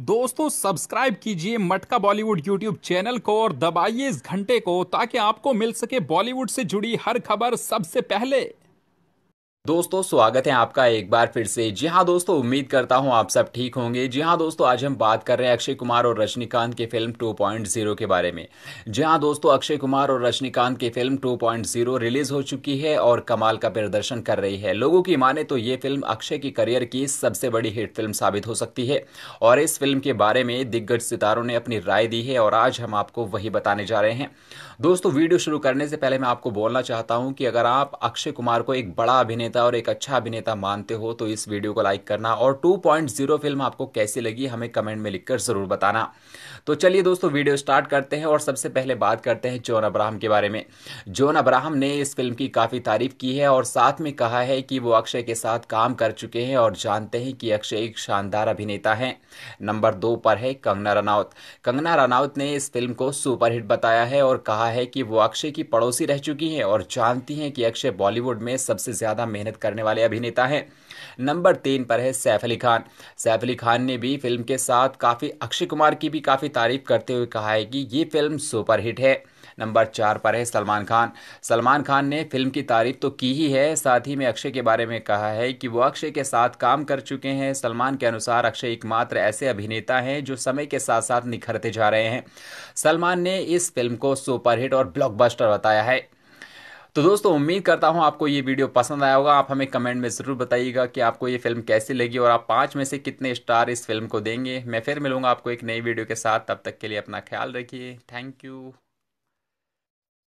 दोस्तों सब्सक्राइब कीजिए मटका बॉलीवुड यूट्यूब चैनल को और दबाइए इस घंटे को ताकि आपको मिल सके बॉलीवुड से जुड़ी हर खबर सबसे पहले दोस्तों स्वागत है आपका एक बार फिर से जी हाँ दोस्तों उम्मीद करता हूँ आप सब ठीक होंगे जी हाँ दोस्तों आज हम बात कर रहे हैं अक्षय कुमार और रजनीकांत की फिल्म 2.0 के बारे में जी हाँ दोस्तों अक्षय कुमार और रजनीकांत की फिल्म 2.0 रिलीज हो चुकी है और कमाल का प्रदर्शन कर रही है लोगों की माने तो ये फिल्म अक्षय की करियर की सबसे बड़ी हिट फिल्म साबित हो सकती है और इस फिल्म के बारे में दिग्गज सितारों ने अपनी राय दी है और आज हम आपको वही बताने जा रहे हैं दोस्तों वीडियो शुरू करने से पहले मैं आपको बोलना चाहता हूँ कि अगर आप अक्षय कुमार को एक बड़ा अभिनेता अभिनेता और एक अच्छा अभिनेता मानते हो तो इस वीडियो को लाइक करना और 2.0 फिल्म आपको कैसी लगी हमें कमेंट में लिखकर ज़रूर बताना तो चलिए दोस्तों वीडियो स्टार्ट करते हैं और सबसे पहले बात करते हैं जॉन अब्राहम के बारे में जॉन अब्राहम ने इस फिल्म की काफ़ी तारीफ की है और साथ में कहा है कि वो अक्षय के साथ काम कर चुके हैं और जानते हैं कि अक्षय एक शानदार अभिनेता है नंबर दो पर है कंगना रनौत कंगना रनौत ने इस फिल्म को सुपरहिट बताया है और कहा है कि वो अक्षय की पड़ोसी रह चुकी है और जानती है कि अक्षय बॉलीवुड में सबसे ज़्यादा मेहनत मेहनत करने वाले अभिनेता हैं नंबर तीन पर है सैफ अली खान सैफ अली खान ने भी फिल्म के साथ काफ़ी अक्षय कुमार की भी काफ़ी तारीफ करते हुए कहा है कि ये फिल्म सुपरहिट है नंबर चार पर है सलमान खान सलमान खान ने फिल्म की तारीफ तो की ही है साथ ही में अक्षय के बारे में कहा है कि वो अक्षय के साथ काम कर चुके हैं सलमान के अनुसार अक्षय एकमात्र ऐसे अभिनेता हैं जो समय के साथ साथ निखरते जा रहे हैं सलमान ने इस फिल्म को सुपरहिट और ब्लॉकबस्टर बताया है तो दोस्तों उम्मीद करता हूँ आपको ये वीडियो पसंद आया होगा आप हमें कमेंट में ज़रूर बताइएगा कि आपको ये फिल्म कैसी लगी और आप पाँच में से कितने स्टार इस फिल्म को देंगे मैं फिर मिलूंगा आपको एक नई वीडियो के साथ तब तक के लिए अपना ख्याल रखिए थैंक यू